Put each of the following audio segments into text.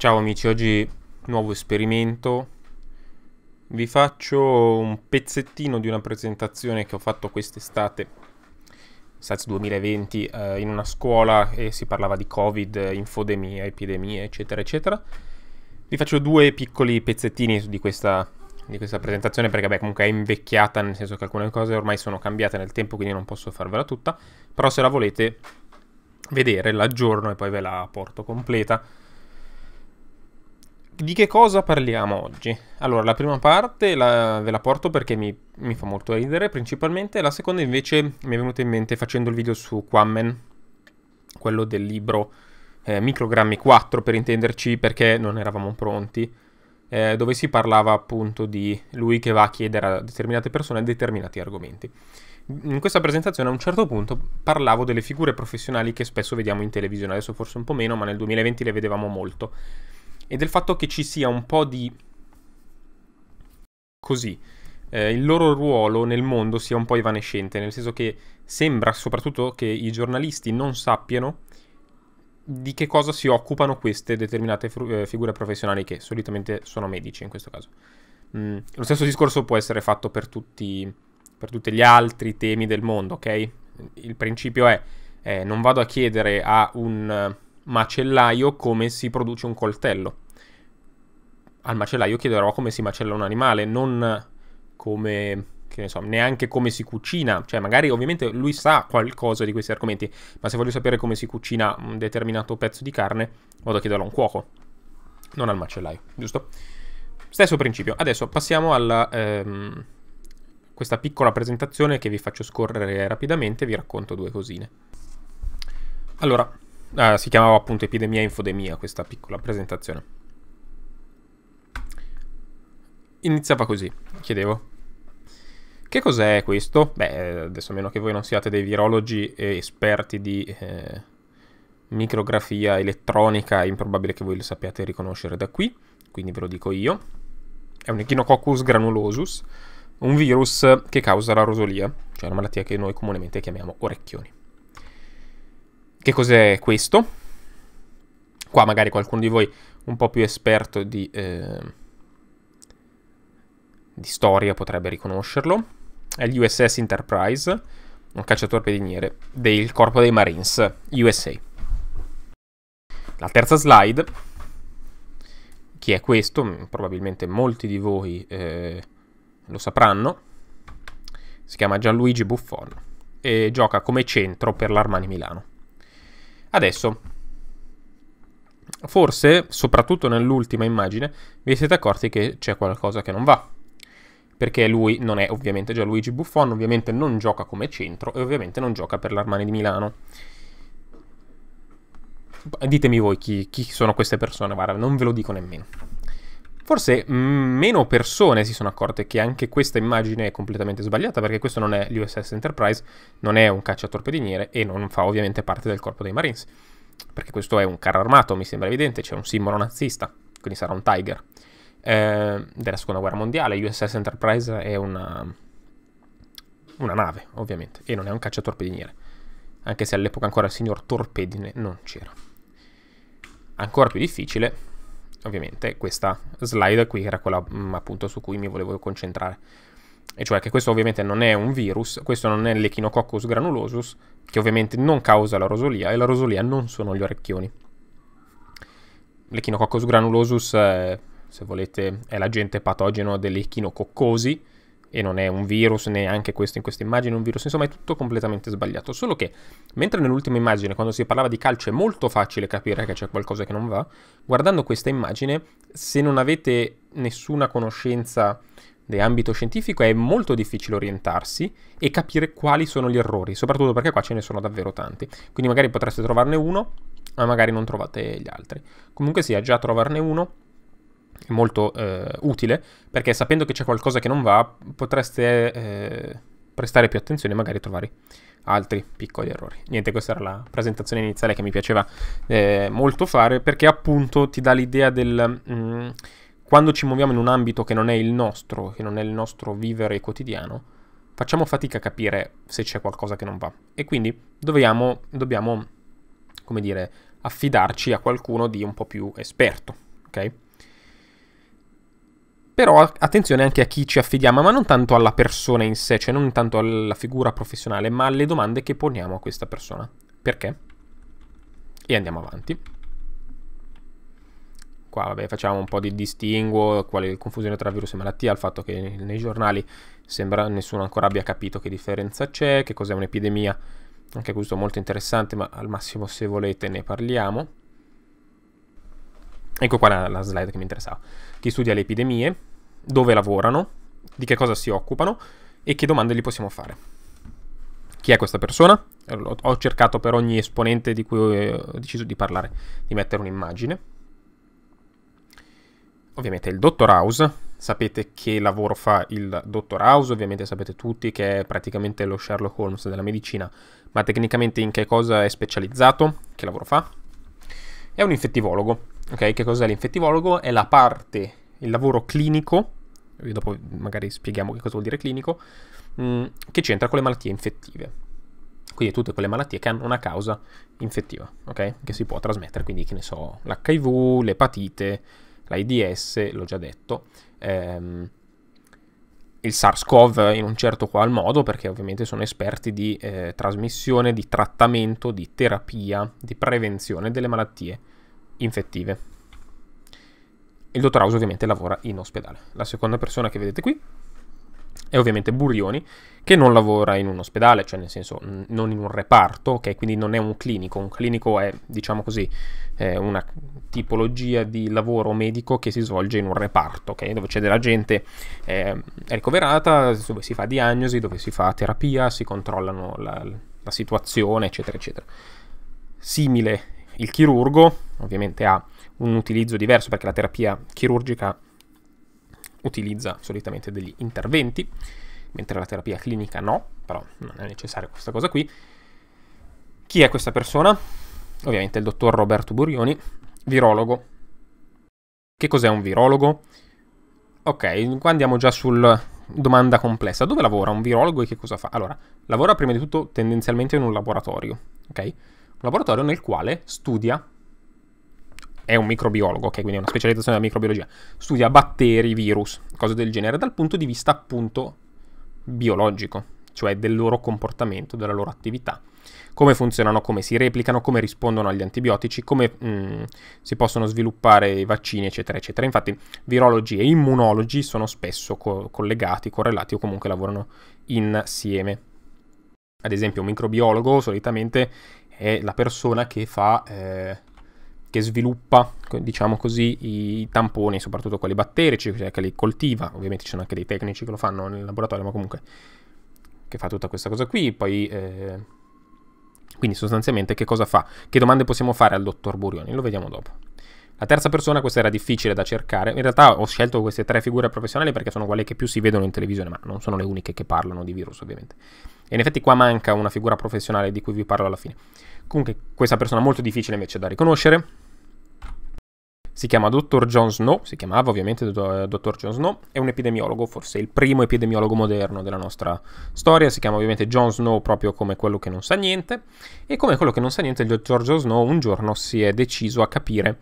Ciao amici, oggi nuovo esperimento. Vi faccio un pezzettino di una presentazione che ho fatto quest'estate, SARS 2020, eh, in una scuola e si parlava di Covid, infodemia, epidemie, eccetera, eccetera. Vi faccio due piccoli pezzettini di questa, di questa presentazione perché beh, comunque è invecchiata, nel senso che alcune cose ormai sono cambiate nel tempo, quindi non posso farvela tutta, però se la volete vedere l'aggiorno e poi ve la porto completa di che cosa parliamo oggi? Allora, la prima parte la, ve la porto perché mi, mi, fa molto ridere principalmente, la seconda invece mi è venuta in mente facendo il video su Quammen, quello del libro eh, Microgrammi 4 per intenderci perché non eravamo pronti, eh, dove si parlava appunto di lui che va a chiedere a determinate persone determinati argomenti. In questa presentazione a un certo punto parlavo delle figure professionali che spesso vediamo in televisione, adesso forse un po' meno, ma nel 2020 le vedevamo molto e del fatto che ci sia un po' di... così, eh, il loro ruolo nel mondo sia un po' evanescente, nel senso che sembra soprattutto che i giornalisti non sappiano di che cosa si occupano queste determinate fru- eh, figure professionali che solitamente sono medici in questo caso. Mm, lo stesso discorso può essere fatto per tutti, per tutti gli altri temi del mondo, ok? Il principio è eh, non vado a chiedere a un macellaio come si produce un coltello al macellaio chiederò come si macella un animale, non come che ne so, neanche come si cucina, cioè magari ovviamente lui sa qualcosa di questi argomenti, ma se voglio sapere come si cucina un determinato pezzo di carne, vado a chiederlo a un cuoco, non al macellaio, giusto? Stesso principio. Adesso passiamo alla ehm, questa piccola presentazione che vi faccio scorrere rapidamente, vi racconto due cosine. Allora, eh, si chiamava appunto epidemia infodemia questa piccola presentazione iniziava così, chiedevo. Che cos'è questo? Beh, adesso a meno che voi non siate dei virologi e esperti di eh, micrografia elettronica, è improbabile che voi lo sappiate riconoscere da qui, quindi ve lo dico io. È un Echinococcus granulosus, un virus che causa la rosolia, cioè una malattia che noi comunemente chiamiamo orecchioni. Che cos'è questo? Qua magari qualcuno di voi un po' più esperto di... Eh, di storia potrebbe riconoscerlo, è l'USS Enterprise, un cacciatorpediniere del Corpo dei Marines, USA. La terza slide, chi è questo, mm, probabilmente molti di voi eh, lo sapranno, si chiama Gianluigi Buffon e gioca come centro per l'Armani Milano. Adesso, forse, soprattutto nell'ultima immagine, vi siete accorti che c'è qualcosa che non va perché lui non è ovviamente già Luigi Buffon, ovviamente non gioca come centro e ovviamente non gioca per l'Armani di Milano. Ditemi voi chi, chi sono queste persone, guarda, non ve lo dico nemmeno. Forse mm, meno persone si sono accorte che anche questa immagine è completamente sbagliata perché questo non è l'USS Enterprise, non è un cacciatorpediniere e non fa ovviamente parte del corpo dei Marines. Perché questo è un carro armato, mi sembra evidente, c'è un simbolo nazista, quindi sarà un Tiger. Eh, della seconda guerra mondiale. USS Enterprise è una, una nave, ovviamente, e non è un cacciatorpediniere. Anche se all'epoca ancora il signor Torpedine non c'era. Ancora più difficile, ovviamente, questa slide qui era quella mh, mm, appunto su cui mi volevo concentrare. E cioè che questo ovviamente non è un virus, questo non è l'Echinococcus granulosus, che ovviamente non causa la rosolia, e la rosolia non sono gli orecchioni. L'Echinococcus granulosus eh, se volete, è l'agente patogeno dell'echinococcosi e non è un virus, neanche questo in questa immagine è un virus, insomma è tutto completamente sbagliato. Solo che, mentre nell'ultima immagine, quando si parlava di calcio, è molto facile capire che c'è qualcosa che non va, guardando questa immagine, se non avete nessuna conoscenza dell'ambito scientifico, è molto difficile orientarsi e capire quali sono gli errori, soprattutto perché qua ce ne sono davvero tanti. Quindi magari potreste trovarne uno, ma magari non trovate gli altri. Comunque sia, già trovarne uno è molto eh, utile perché sapendo che c'è qualcosa che non va potreste eh, prestare più attenzione e magari trovare altri piccoli errori. Niente, questa era la presentazione iniziale che mi piaceva eh, molto fare perché appunto ti dà l'idea del... Mh, mm, quando ci muoviamo in un ambito che non è il nostro, che non è il nostro vivere quotidiano, facciamo fatica a capire se c'è qualcosa che non va. E quindi dobbiamo, dobbiamo come dire, affidarci a qualcuno di un po' più esperto, ok? Però attenzione anche a chi ci affidiamo, ma non tanto alla persona in sé, cioè non tanto alla figura professionale, ma alle domande che poniamo a questa persona. Perché? E andiamo avanti. Qua vabbè, facciamo un po' di distinguo, qual è la confusione tra virus e malattia, il fatto che nei giornali sembra nessuno ancora abbia capito che differenza c'è, che cos'è un'epidemia. Anche questo molto interessante, ma al massimo se volete ne parliamo. Ecco qua la, la slide che mi interessava. Chi studia le epidemie, dove lavorano, di che cosa si occupano e che domande gli possiamo fare. Chi è questa persona? Eh, ho cercato per ogni esponente di cui eh, ho deciso di parlare di mettere un'immagine. Ovviamente il dottor House, sapete che lavoro fa il dottor House, ovviamente sapete tutti che è praticamente lo Sherlock Holmes della medicina, ma tecnicamente in che cosa è specializzato, che lavoro fa? È un infettivologo, Ok, che cos'è l'infettivologo? È la parte, il lavoro clinico, dopo magari spieghiamo che cosa vuol dire clinico, mh, mm, che c'entra con le malattie infettive. Quindi tutte quelle malattie che hanno una causa infettiva, ok? Che si può trasmettere, quindi che ne so, l'HIV, l'epatite, l'AIDS, l'ho già detto, ehm, il SARS-CoV in un certo qual modo, perché ovviamente sono esperti di eh, trasmissione, di trattamento, di terapia, di prevenzione delle malattie infettive. Il dottor House ovviamente lavora in ospedale. La seconda persona che vedete qui è ovviamente Burioni, che non lavora in un ospedale, cioè nel senso non in un reparto, ok? Quindi non è un clinico. Un clinico è, diciamo così, è una tipologia di lavoro medico che si svolge in un reparto, ok? Dove c'è della gente eh, ricoverata, dove si fa diagnosi, dove si fa terapia, si controllano la, la situazione, eccetera, eccetera. Simile il chirurgo, ovviamente ha un utilizzo diverso perché la terapia chirurgica utilizza solitamente degli interventi, mentre la terapia clinica no, però non è necessaria questa cosa qui. Chi è questa persona? Ovviamente il dottor Roberto Burioni, virologo. Che cos'è un virologo? Ok, qua andiamo già sul domanda complessa. Dove lavora un virologo e che cosa fa? Allora, lavora prima di tutto tendenzialmente in un laboratorio, ok? Un laboratorio nel quale studia è un microbiologo, ok, quindi è una specializzazione della microbiologia, studia batteri, virus, cose del genere, dal punto di vista appunto biologico, cioè del loro comportamento, della loro attività, come funzionano, come si replicano, come rispondono agli antibiotici, come mh, mm, si possono sviluppare i vaccini, eccetera, eccetera. Infatti, virologi e immunologi sono spesso co- collegati, correlati o comunque lavorano insieme. Ad esempio, un microbiologo solitamente è la persona che fa eh, che sviluppa, diciamo così, i tamponi, soprattutto quelli batterici, cioè che li coltiva. Ovviamente ci sono anche dei tecnici che lo fanno nel laboratorio, ma comunque che fa tutta questa cosa qui. Poi, eh, quindi sostanzialmente che cosa fa? Che domande possiamo fare al dottor Burioni? Lo vediamo dopo. La terza persona, questa era difficile da cercare. In realtà ho scelto queste tre figure professionali perché sono quelle che più si vedono in televisione, ma non sono le uniche che parlano di virus, ovviamente. E in effetti qua manca una figura professionale di cui vi parlo alla fine. Comunque questa persona molto difficile invece da riconoscere. Si chiama Dottor John Snow, si chiamava ovviamente Dottor John Snow, è un epidemiologo, forse il primo epidemiologo moderno della nostra storia, si chiama ovviamente John Snow proprio come quello che non sa niente, e come quello che non sa niente il dottor John Snow un giorno si è deciso a capire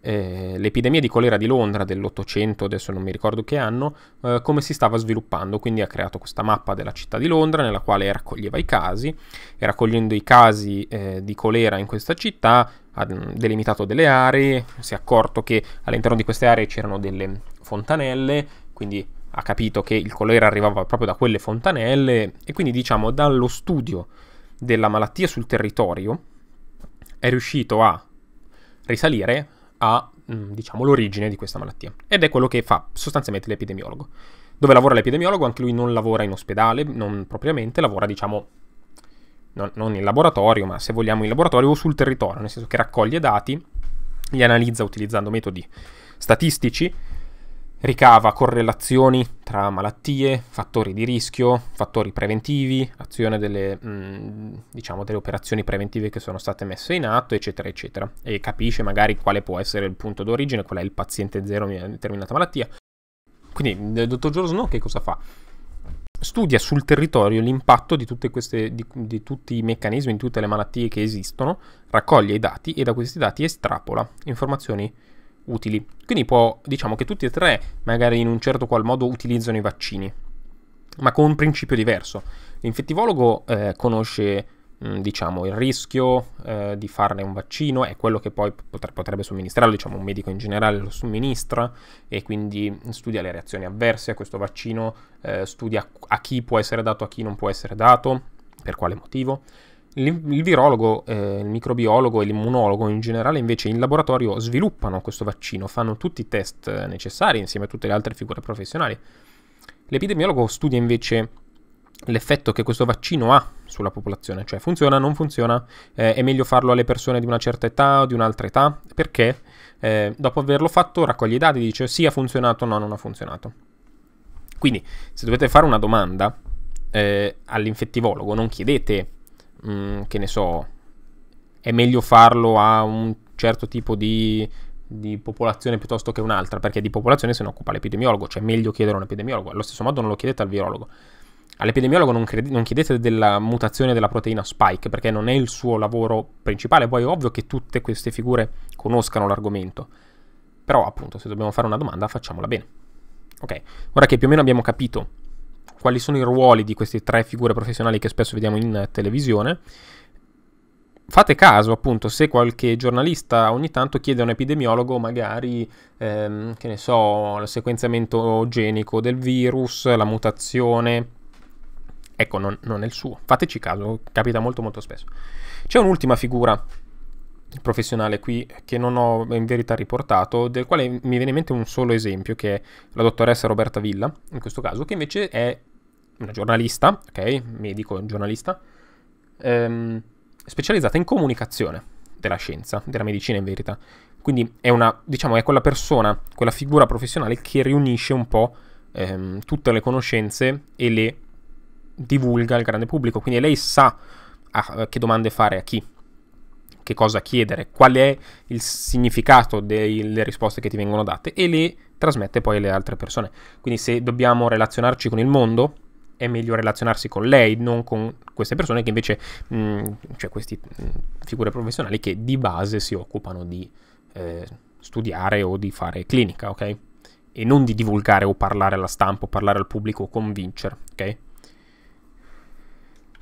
eh, l'epidemia di colera di Londra dell'Ottocento, adesso non mi ricordo che anno, eh, come si stava sviluppando, quindi ha creato questa mappa della città di Londra nella quale raccoglieva i casi e raccogliendo i casi eh, di colera in questa città ha mm, delimitato delle aree, si è accorto che all'interno di queste aree c'erano delle fontanelle, quindi ha capito che il colera arrivava proprio da quelle fontanelle e quindi diciamo dallo studio della malattia sul territorio è riuscito a risalire a, mm, diciamo, l'origine di questa malattia. Ed è quello che fa sostanzialmente l'epidemiologo. Dove lavora l'epidemiologo? Anche lui non lavora in ospedale, non propriamente, lavora, diciamo, non, non in laboratorio, ma se vogliamo in laboratorio o sul territorio, nel senso che raccoglie dati, li analizza utilizzando metodi statistici Ricava correlazioni tra malattie, fattori di rischio, fattori preventivi, azione delle, mh, mm, diciamo, delle operazioni preventive che sono state messe in atto, eccetera, eccetera. E capisce magari quale può essere il punto d'origine, qual è il paziente zero di una determinata malattia. Quindi il eh, dottor Snow che cosa fa? Studia sul territorio l'impatto di, queste, di, di tutti i meccanismi, di tutte le malattie che esistono, raccoglie i dati e da questi dati estrapola informazioni utili. Quindi può, diciamo che tutti e tre magari in un certo qual modo utilizzano i vaccini, ma con un principio diverso. L'infettivologo eh, conosce mm, diciamo il rischio eh, di farne un vaccino è quello che poi potrebbe somministrarlo diciamo un medico in generale lo somministra e quindi studia le reazioni avverse a questo vaccino eh, studia a chi può essere dato a chi non può essere dato per quale motivo il virologo, eh, il microbiologo e l'immunologo in generale invece in laboratorio sviluppano questo vaccino, fanno tutti i test eh, necessari insieme a tutte le altre figure professionali. L'epidemiologo studia invece l'effetto che questo vaccino ha sulla popolazione, cioè funziona, non funziona, eh, è meglio farlo alle persone di una certa età o di un'altra età, perché eh, dopo averlo fatto raccoglie i dati e dice sì ha funzionato, no non ha funzionato. Quindi se dovete fare una domanda eh, all'infettivologo non chiedete mh, mm, che ne so, è meglio farlo a un certo tipo di, di popolazione piuttosto che un'altra, perché di popolazione se ne occupa l'epidemiologo, cioè è meglio chiedere a un epidemiologo, allo stesso modo non lo chiedete al virologo. All'epidemiologo non, credi- non, chiedete della mutazione della proteina spike perché non è il suo lavoro principale, poi è ovvio che tutte queste figure conoscano l'argomento, però appunto se dobbiamo fare una domanda facciamola bene. Ok, ora che più o meno abbiamo capito quali sono i ruoli di queste tre figure professionali che spesso vediamo in televisione. Fate caso appunto se qualche giornalista ogni tanto chiede a un epidemiologo magari, ehm, che ne so, il sequenziamento genico del virus, la mutazione, ecco, non, non, è il suo. Fateci caso, capita molto molto spesso. C'è un'ultima figura professionale qui che non ho in verità riportato, del quale mi viene in mente un solo esempio, che è la dottoressa Roberta Villa, in questo caso, che invece è una giornalista, ok, medico giornalista, ehm, specializzata in comunicazione della scienza, della medicina in verità. Quindi è una, diciamo, è quella persona, quella figura professionale che riunisce un po' ehm, tutte le conoscenze e le divulga al grande pubblico. Quindi lei sa a, ah, che domande fare a chi, che cosa chiedere, qual è il significato delle risposte che ti vengono date e le trasmette poi alle altre persone. Quindi se dobbiamo relazionarci con il mondo, è meglio relazionarsi con lei, non con queste persone che invece, mh, mm, cioè queste mm, figure professionali che di base si occupano di eh, studiare o di fare clinica, ok? E non di divulgare o parlare alla stampa o parlare al pubblico o convincere, ok?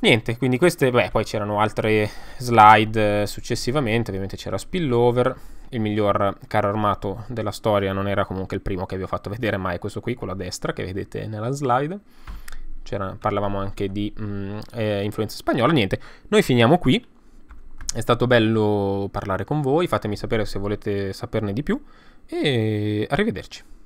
Niente, quindi queste, beh, poi c'erano altre slide eh, successivamente, ovviamente c'era spillover, il miglior carro armato della storia non era comunque il primo che vi ho fatto vedere, ma è questo qui, quello a destra che vedete nella slide parlavamo anche di mh, mm, eh, influenza spagnola. Niente, noi finiamo qui. È stato bello parlare con voi. Fatemi sapere se volete saperne di più. E arrivederci.